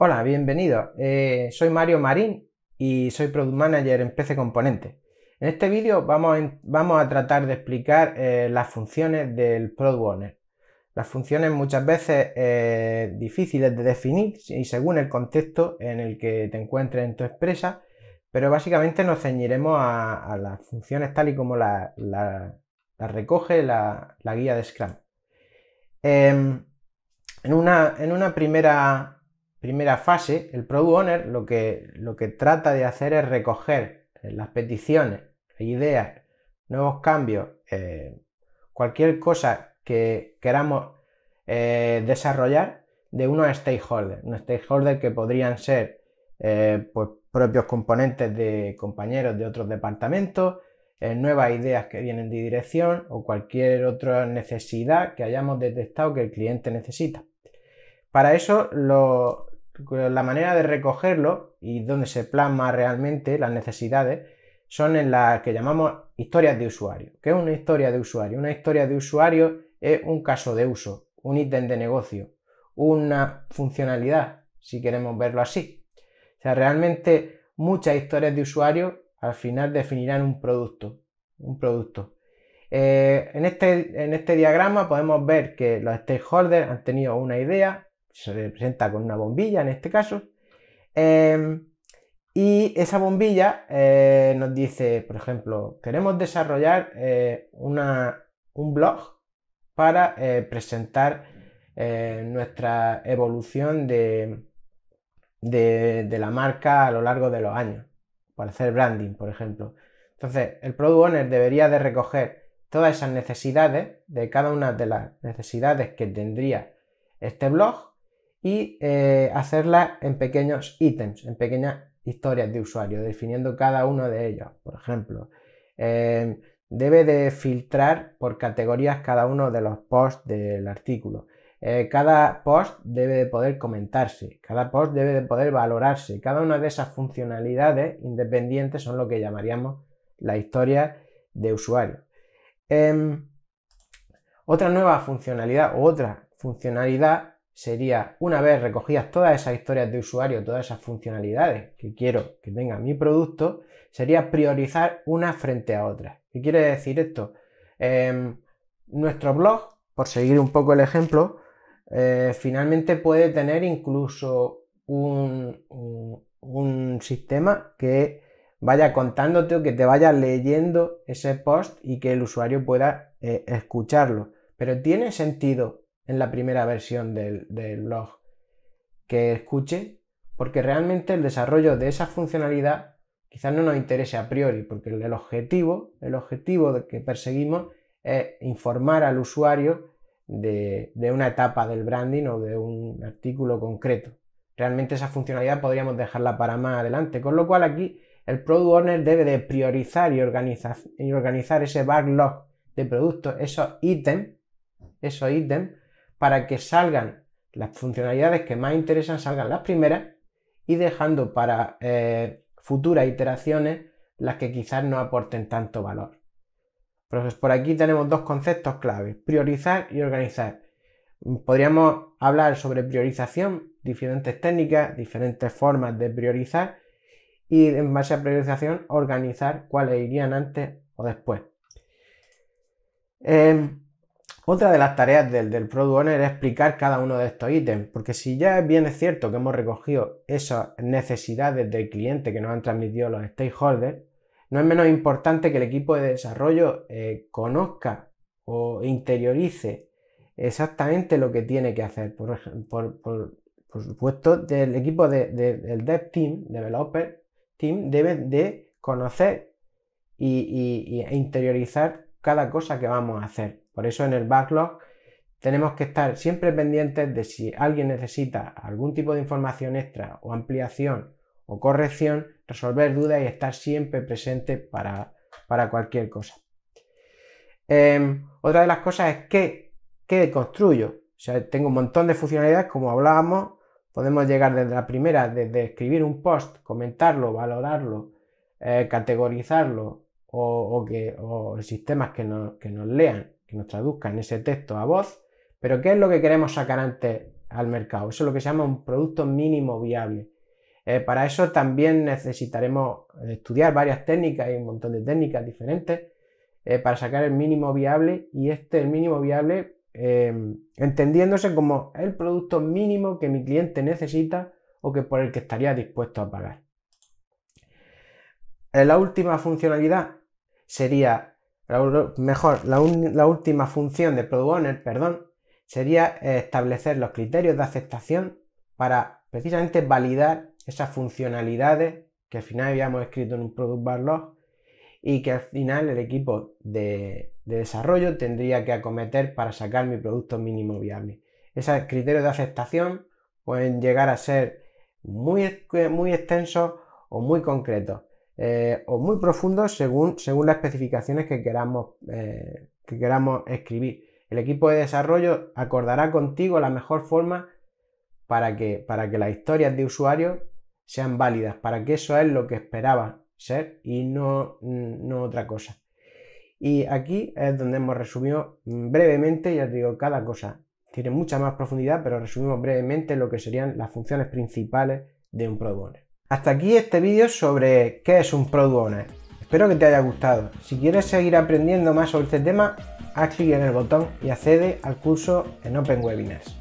Hola, bienvenido. Eh, soy Mario Marín y soy Product Manager en PC Componente. En este vídeo vamos, vamos, a tratar de explicar eh, las funciones del Product Owner. Las funciones muchas veces eh, difíciles de definir y según el contexto en el que te encuentres en tu empresa, pero básicamente nos ceñiremos a, las funciones tal y como las la, recoge la, guía de Scrum. Em, en, una, en una primera primera fase, el Product Owner lo que, lo que trata de hacer es recoger eh, las peticiones, ideas, nuevos cambios, eh, cualquier cosa que queramos eh, desarrollar de unos stakeholders. Unos stakeholders que podrían ser pues, propios componentes de compañeros de otros departamentos, nuevas ideas que vienen de dirección o cualquier otra necesidad que hayamos detectado que el cliente necesita. Para eso lo, la manera de recogerlo y donde se plasma realmente las necesidades son en las que llamamos historias de usuario. ¿Qué es una historia de usuario? Una historia de usuario es un caso de uso, un ítem de negocio, una funcionalidad, si queremos verlo así. O sea, realmente muchas historias de usuario al final definirán un producto. Un producto. Eh, en, este, en este diagrama podemos ver que los stakeholders han tenido una idea, se representa con una bombilla en este caso. Em, y esa bombilla eh, nos dice, por ejemplo, queremos desarrollar eh, una, un blog para eh, presentar nuestra evolución de, de, de, la marca a lo largo de los años, para hacer branding, por ejemplo. Entonces, el product owner debería de recoger todas esas necesidades, de cada una de las necesidades que tendría este blog, y eh, hacerla en pequeños ítems, en pequeñas historias de usuario, definiendo cada uno de ellos. Por ejemplo, em, debe de filtrar por categorías cada uno de los posts del artículo. Eh, cada post debe de poder comentarse, cada post debe de poder valorarse. Cada una de esas funcionalidades independientes son lo que llamaríamos la historia de usuario. Em, otra nueva funcionalidad, otra funcionalidad sería una vez recogidas todas esas historias de usuario, todas esas funcionalidades que quiero que tenga mi producto, sería priorizar una frente a otra. ¿Qué quiere decir esto? Em, nuestro blog, por seguir un poco el ejemplo, eh, finalmente puede tener incluso un, sistema que vaya contándote o que te vaya leyendo ese post y que el usuario pueda eh, escucharlo. Pero tiene sentido en la primera versión del, del blog que escuche, porque realmente el desarrollo de esa funcionalidad quizás no nos interese a priori, porque el objetivo, el objetivo que perseguimos es informar al usuario de, una etapa del branding o de un artículo concreto. Realmente esa funcionalidad podríamos dejarla para más adelante, con lo cual aquí el Product Owner debe de priorizar y organizar, y organizar ese backlog de productos, esos ítems para que salgan las funcionalidades que más interesan, salgan las primeras y dejando para eh, futuras iteraciones las que quizás no aporten tanto valor. por aquí tenemos dos conceptos claves, priorizar y organizar. Podríamos hablar sobre priorización, diferentes técnicas, diferentes formas de priorizar y en base a priorización organizar cuáles irían antes o después. Em, otra de las tareas del, Product Owner es explicar cada uno de estos ítems, porque si ya bien es cierto que hemos recogido esas necesidades del cliente que nos han transmitido los stakeholders, no es menos importante que el equipo de desarrollo eh, conozca o interiorice exactamente lo que tiene que hacer. Por, supuesto, el equipo del Dev Team, Developer Team, debe de conocer e y, interiorizar cada cosa que vamos a hacer. Por eso en el backlog tenemos que estar siempre pendientes de si alguien necesita algún tipo de información extra o ampliación o corrección, resolver dudas y estar siempre presente para, cualquier cosa. Em, otra de las cosas es que, construyo. tengo un montón de funcionalidades, como hablábamos, podemos llegar desde la primera, desde escribir un post, comentarlo, valorarlo, eh, categorizarlo, o, que, o sistemas que nos, que lean, que nos traduzcan ese texto a voz, pero ¿qué es lo que queremos sacar antes al mercado? Eso es lo que se llama un producto mínimo viable. Eh, para eso también necesitaremos estudiar varias técnicas, y un montón de técnicas diferentes, eh, para sacar el mínimo viable y este el mínimo viable eh, entendiéndose como el producto mínimo que mi cliente necesita o que por el que estaría dispuesto a pagar. La última funcionalidad sería, mejor, la, última función de Product Owner, perdón, sería eh, establecer los criterios de aceptación para precisamente validar esas funcionalidades que al final habíamos escrito en un Product Backlog y que al final el equipo de, desarrollo tendría que acometer para sacar mi producto mínimo viable. Esos criterios de aceptación pueden llegar a ser muy extensos o muy concretos eh, o muy profundo según, según las especificaciones que queramos, eh, que queramos escribir. El equipo de desarrollo acordará contigo la mejor forma para que, para que las historias de usuario sean válidas, para que eso es lo que esperaba ser y no, no otra cosa. Y aquí es donde hemos resumido mm, brevemente, ya os digo, cada cosa. Tiene mucha más profundidad, pero resumimos brevemente lo que serían las funciones principales de un Product hasta aquí este vídeo sobre qué es un Product Espero que te haya gustado. Si quieres seguir aprendiendo más sobre este tema, haz clic en el botón y accede al curso en Open Webinars.